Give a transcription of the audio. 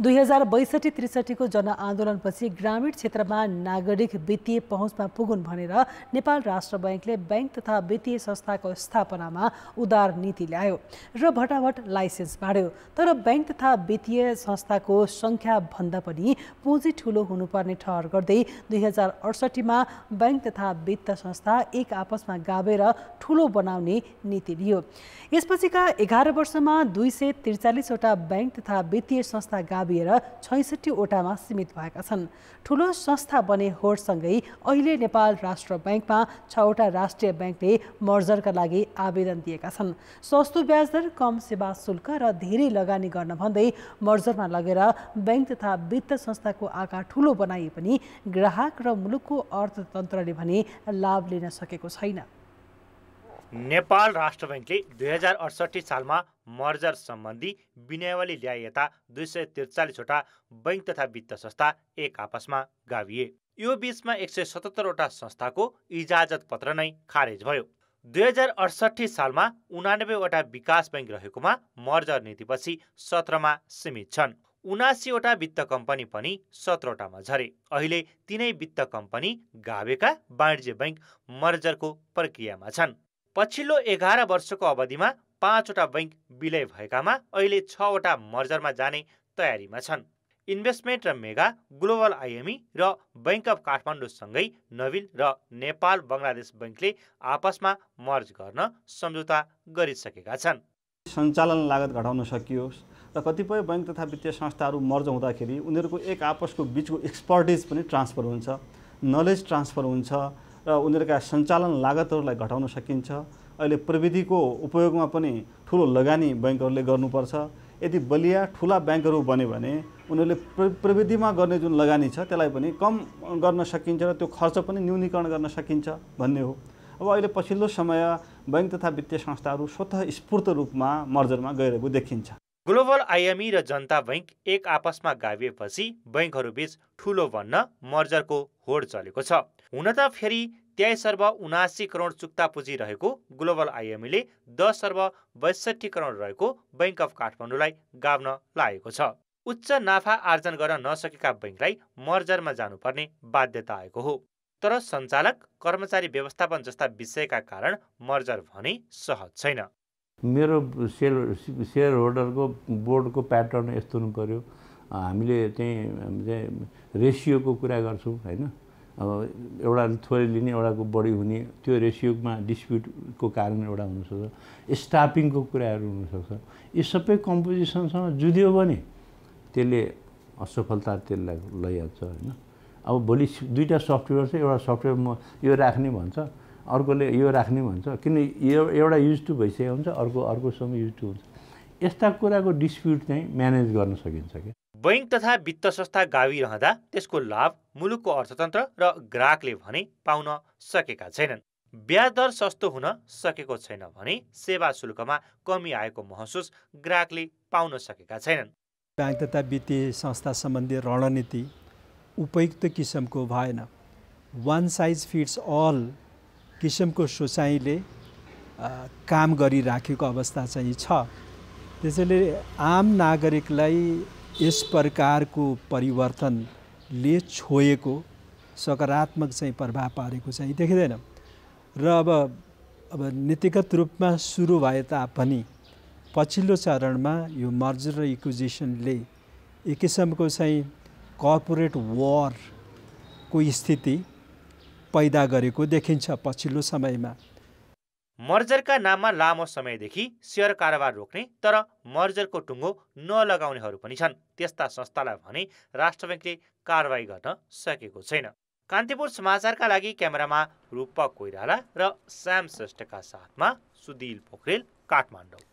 दुई हजार बैसठी त्रिसठीको जनआन्दोलनपछि ग्रामीण क्षेत्रमा नागरिक वित्तीय पहुँचमा पुगुन् भनेर नेपाल राष्ट्र ब्याङ्कले ब्याङ्क तथा वित्तीय संस्थाको स्थापनामा उदार नीति ल्यायो र भटाभट लाइसेन्स बाँड्यो तर ब्याङ्क तथा वित्तीय संस्थाको सङ्ख्याभन्दा पनि पुँजी ठुलो हुनुपर्ने ठहर गर्दै दुई हजार अडसठीमा ब्याङ्क तथा वित्त संस्था एक आपसमा गाभेर ठुलो बनाउने नीति लियो यसपछिका एघार वर्षमा दुई सय त्रिचालिसवटा ब्याङ्क तथा वित्तीय संस्था गाभिएर छैसठीवटामा सीमित भएका छन् ठुलो संस्था बने होडसँगै अहिले नेपाल राष्ट्र ब्याङ्कमा छवटा राष्ट्रिय ब्याङ्कले मर्जरका लागि आवेदन दिएका छन् सस्तो ब्याजदर कम सेवा शुल्क र धेरै लगानी गर्न भन्दै मर्जरमा लगेर ब्याङ्क तथा वित्त संस्थाको आकार ठुलो बनाइए पनि ग्राहक र मुलुकको अर्थतन्त्रले भने लाभ लिन सकेको छैन नेपाल राष्ट्र ब्याङ्कले दुई हजार अडसट्ठी सालमा मर्जर सम्बन्धी विनयवली ल्याए यता दुई सय त्रिचालिसवटा बैङ्क तथा वित्त संस्था एक आपसमा गाविए यो बीचमा एक सय सतहत्तरवटा संस्थाको इजाजत पत्र नै खारेज भयो दुई हजार अडसट्ठी सालमा उनानब्बेवटा विकास बैङ्क रहेकोमा मर्जर नीतिपछि सत्रमा सीमित छन् उनासीवटा वित्त कम्पनी पनि सत्रवटामा झरे अहिले तिनै वित्त कम्पनी गाभेका वाणिज्य बैङ्क मर्जरको प्रक्रियामा छन् पछिल्लो एघार वर्षको अवधिमा पाँचवटा बैङ्क विलय भएकामा अहिले छवटा मर्जरमा जाने तयारीमा छन् इन्भेस्टमेन्ट र मेगा ग्लोबल आइएमई र बैङ्क अफ काठमाडौँसँगै नवीन र नेपाल बङ्गलादेश बैङ्कले आपसमा मर्ज गर्न सम्झौता गरिसकेका छन् सञ्चालन लागत घटाउन सकियोस् र कतिपय बैङ्क तथा वित्तीय संस्थाहरू मर्ज हुँदाखेरि उनीहरूको एक आपसको बिचको एक्सपर्टिज पनि ट्रान्सफर हुन्छ नलेज ट्रान्सफर हुन्छ र उनीहरूका सञ्चालन लागतहरूलाई घटाउन सकिन्छ अहिले प्रविधिको उपयोगमा पनि ठुलो लगानी ब्याङ्कहरूले गर्नुपर्छ यदि बलिया ठुला ब्याङ्कहरू बन्यो भने उनीहरूले प्र प्रविधिमा गर्ने जुन लगानी छ त्यसलाई पनि कम गर्न सकिन्छ र त्यो खर्च पनि न्यूनीकरण गर्न सकिन्छ भन्ने हो अब अहिले पछिल्लो समय बैङ्क तथा वित्तीय संस्थाहरू स्वतः स्फूर्त रूपमा मर्जरमा गइरहेको देखिन्छ ग्लोबल आइएमई र जनता बैङ्क एक आपसमा गाभिएपछि बैङ्कहरूबीच ठुलो भन्न मर्जरको होड चलेको छ हुन त फेरि तेइस अर्ब उनासी करोड चुक्ता पुँजी रहेको ग्लोबल आइएमईले दस अर्ब बैसठी करोड रहेको बैङ्क अफ काठमाडौँलाई गाभ्न लागेको छ उच्च नाफा आर्जन गर्न नसकेका बैङ्कलाई मर्जरमा जानुपर्ने बाध्यता आएको हो तर सञ्चालक कर्मचारी व्यवस्थापन जस्ता विषयका कारण मर्जर भने सहज छैन मेरो सेयर सेयर होल्डरको बोर्डको प्याटर्न यस्तो हुनु पऱ्यो हामीले चाहिँ रेसियोको कुरा गर्छौँ होइन अब एउटा थोरै लिने एउटाको बढी हुने त्यो रेसियोमा डिस्प्युटको कारण एउटा हुनसक्छ स्टाफिङको कुराहरू हुनसक्छ यी सबै कम्पोजिसनसँग जुद्यो भने त्यसले असफलता त्यसलाई लैहाल्छ होइन अब भोलि दुईवटा सफ्टवेयर छ एउटा सफ्टवेयर म यो राख्ने भन्छ अर्कोले यो राख्ने भन्छ किन यो एउटा युज टु भइसकेको हुन्छ अर्को अर्कोसँग युज टु हुन्छ यस्ता कुराको डिस्प्युट चाहिँ म्यानेज गर्न सकिन्छ क्या बैङ्क तथा वित्त संस्था रहँदा त्यसको लाभ मुलुकको अर्थतन्त्र र ग्राहकले भने पाउन सकेका छैनन् ब्याज दर सस्तो हुन सकेको छैन भने सेवा शुल्कमा कमी आएको महसुस ग्राहकले पाउन सकेका छैनन् ब्याङ्क तथा वित्तीय संस्था सम्बन्धी रणनीति उपयुक्त किसिमको भएन वान साइज फिट्स अल किसिमको सोचाइले काम गरिराखेको अवस्था चाहिँ छ त्यसैले आम नागरिकलाई यस प्रकारको परिवर्तनले छोएको सकारात्मक चाहिँ प्रभाव पारेको चाहिँ देखिँदैन र अब अब नीतिगत रूपमा सुरु भए तापनि पछिल्लो चरणमा यो मर्जर र इक्विजिसनले एक किसिमको चाहिँ कर्पोरेट को स्थिति पैदा गरेको देखिन्छ पछिल्लो समयमा मर्जरका नाममा लामो समयदेखि सेयर कारोबार रोक्ने तर मर्जरको टुङ्गो नलगाउनेहरू पनि छन् त्यस्ता संस्थालाई भने राष्ट्र ब्याङ्कले कारवाही गर्न सकेको छैन कान्तिपुर समाचारका लागि क्यामेरामा रूपक कोइराला र श्याम श्रेष्ठका साथमा सुदिल पोखरेल काठमाडौँ